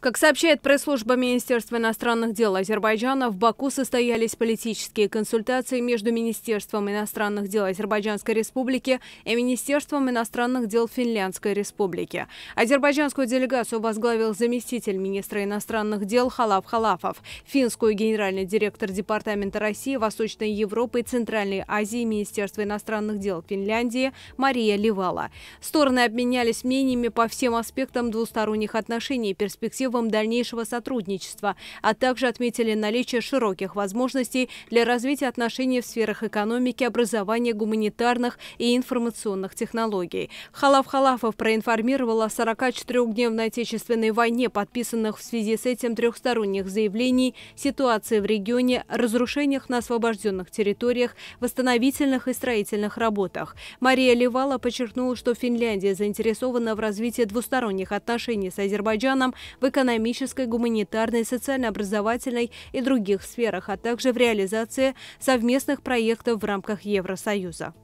Как сообщает пресс-служба Министерства иностранных дел Азербайджана, в Баку состоялись политические консультации между Министерством иностранных дел Азербайджанской Республики и Министерством иностранных дел Финляндской Республики. Азербайджанскую делегацию возглавил заместитель министра иностранных дел Халав Халафов, финскую генеральный директор Департамента России, Восточной Европы и Центральной Азии Министерства иностранных дел Финляндии Мария Левала. Стороны обменялись мнениями по всем аспектам двусторонних отношений и перспектив перспективам дальнейшего сотрудничества, а также отметили наличие широких возможностей для развития отношений в сферах экономики, образования, гуманитарных и информационных технологий. Халав Халафов проинформировал о 44-дневной отечественной войне, подписанных в связи с этим трехсторонних заявлений, ситуации в регионе, разрушениях на освобожденных территориях, восстановительных и строительных работах. Мария Левала подчеркнула, что Финляндия заинтересована в развитии двусторонних отношений с Азербайджаном в экономике, экономической, гуманитарной, социально-образовательной и других сферах, а также в реализации совместных проектов в рамках Евросоюза.